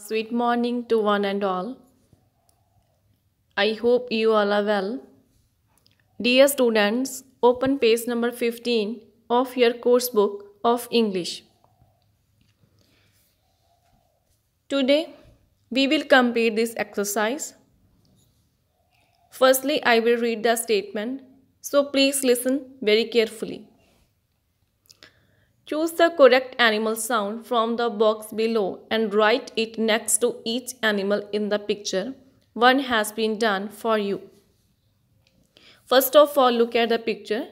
Sweet morning to one and all. I hope you all are well. Dear students, open page number 15 of your course book of English. Today, we will complete this exercise. Firstly, I will read the statement, so please listen very carefully. Choose the correct animal sound from the box below and write it next to each animal in the picture. One has been done for you. First of all, look at the picture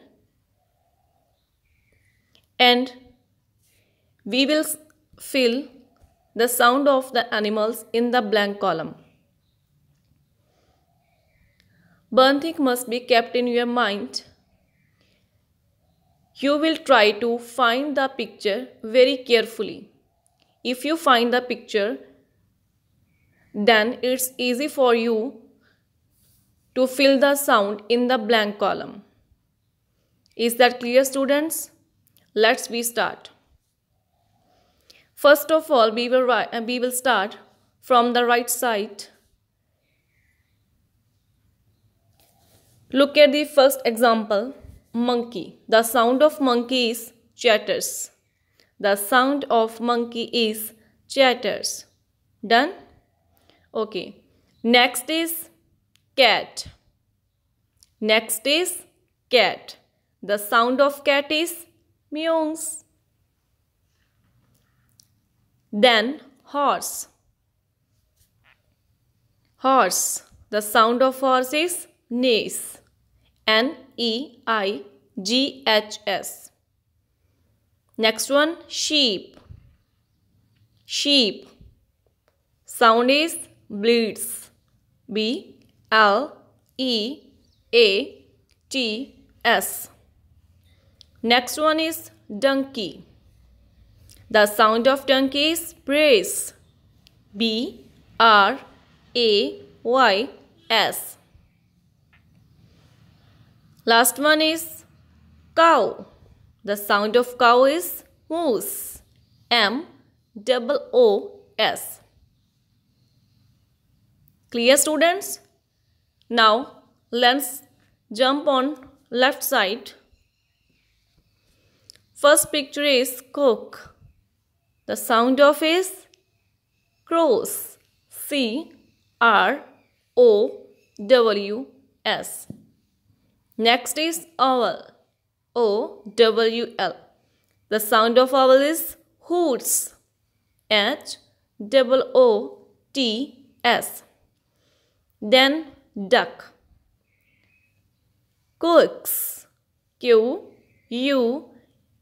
and we will fill the sound of the animals in the blank column. One thing must be kept in your mind you will try to find the picture very carefully. If you find the picture, then it's easy for you to fill the sound in the blank column. Is that clear students? Let's we start. First of all, we will, we will start from the right side. Look at the first example monkey. The sound of monkey is chatters. The sound of monkey is chatters. Done? Okay. Next is cat. Next is cat. The sound of cat is meows. Then horse. Horse. The sound of horse is neighs. N E I G H S. Next one, sheep. Sheep. Sound is bleeds. B L E A T S. Next one is donkey. The sound of donkey is brace. B R A Y S. Last one is cow. The sound of cow is moose. M double O S. Clear students? Now let's jump on left side. First picture is cook. The sound of is crows. C R O W S. Next is owl. O W L. The sound of owl is hoots. H double O T S. Then duck. Cooks. Q U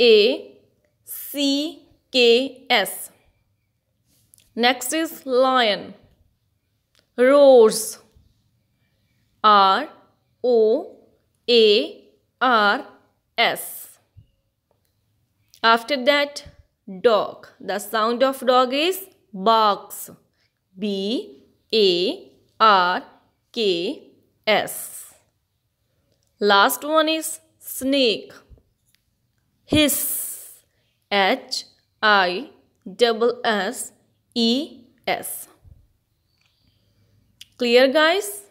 A C K S. Next is lion. Roars. R O a R S. After that, dog. The sound of dog is barks. B A R K S. Last one is snake. Hiss. H I double S E S. Clear guys?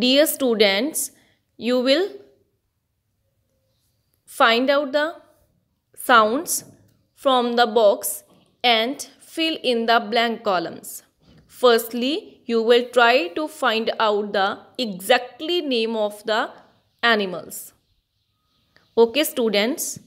Dear students, you will find out the sounds from the box and fill in the blank columns. Firstly, you will try to find out the exactly name of the animals. Okay students,